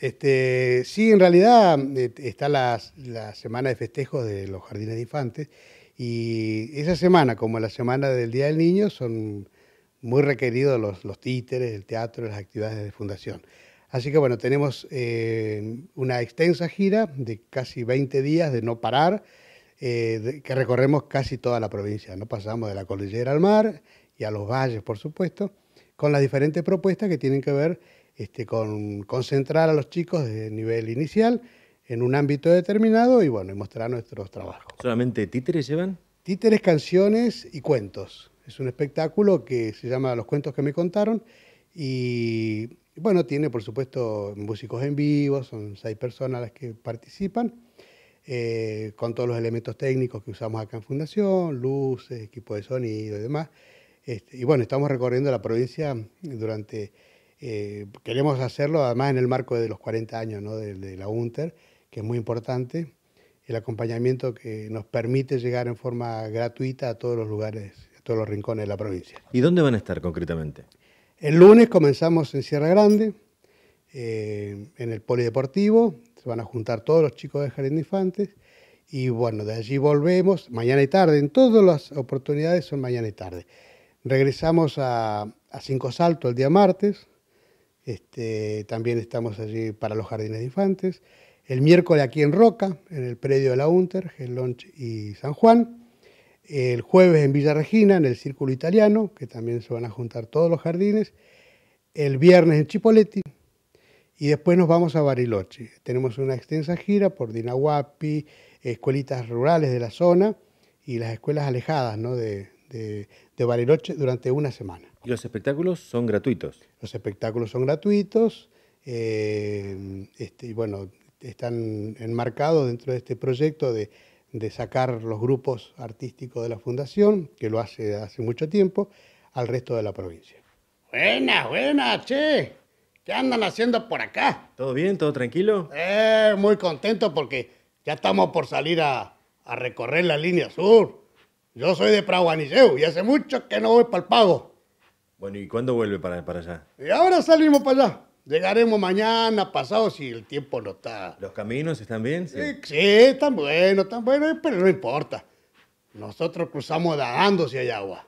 Este, sí, en realidad eh, está la, semana de festejos de los jardines de infantes y esa semana, como la semana del Día del Niño, son muy requeridos los, títeres, el teatro, las actividades de fundación. Así que bueno, tenemos eh, una extensa gira de casi 20 días de no parar, eh, que recorremos casi toda la provincia. No pasamos de la cordillera al mar y a los valles, por supuesto, con las diferentes propuestas que tienen que ver este, con concentrar a los chicos de nivel inicial en un ámbito determinado y bueno, mostrar nuestros trabajos. ¿Solamente títeres llevan? Títeres, canciones y cuentos. Es un espectáculo que se llama Los cuentos que me contaron y bueno, tiene por supuesto músicos en vivo, son seis personas las que participan. Eh, con todos los elementos técnicos que usamos acá en Fundación, luces, equipo de sonido y demás. Este, y bueno, estamos recorriendo la provincia durante eh, queremos hacerlo además en el marco de los 40 años de, la UNTER, que es muy importante, el acompañamiento que nos permite llegar en forma gratuita a todos los lugares, a todos los rincones de la provincia. ¿Y dónde van a estar concretamente? El lunes comenzamos en Sierra Grande, eh, en el Polideportivo, se van a juntar todos los chicos de Jardín Infantes y bueno, de allí volvemos mañana y tarde, en todas las oportunidades son mañana y tarde. Regresamos a Cinco Salto el día martes, este, también estamos allí para los jardines de infantes. El miércoles aquí en Roca, en el predio de la UNTER, Gelonch y San Juan. El jueves en Villa Regina, en el Círculo Italiano, que también se van a juntar todos los jardines. El viernes en Chipoletti. Y después nos vamos a Bariloche. Tenemos una extensa gira por Dinahuapi, escuelitas rurales de la zona y las escuelas alejadas ¿no? de, de, de durante una semana. ¿Y los espectáculos son gratuitos? Los espectáculos son gratuitos eh, este, y bueno, están enmarcados dentro de este proyecto de, sacar los grupos artísticos de la Fundación, que lo hace hace mucho tiempo, al resto de la provincia. Buenas, buenas, che. ¿Qué andan haciendo por acá? ¿Todo bien? ¿Todo tranquilo? Eh, muy contento porque ya estamos por salir a recorrer la línea sur. Yo soy de Praguaniceu y hace mucho que no voy para el pago. Bueno, ¿y cuándo vuelve para, para allá? Y ahora salimos para allá. Llegaremos mañana, pasado, si el tiempo no está. ¿Los caminos están bien? Sí, están buenos, están buenos, pero no importa. Nosotros cruzamos dando si hay agua.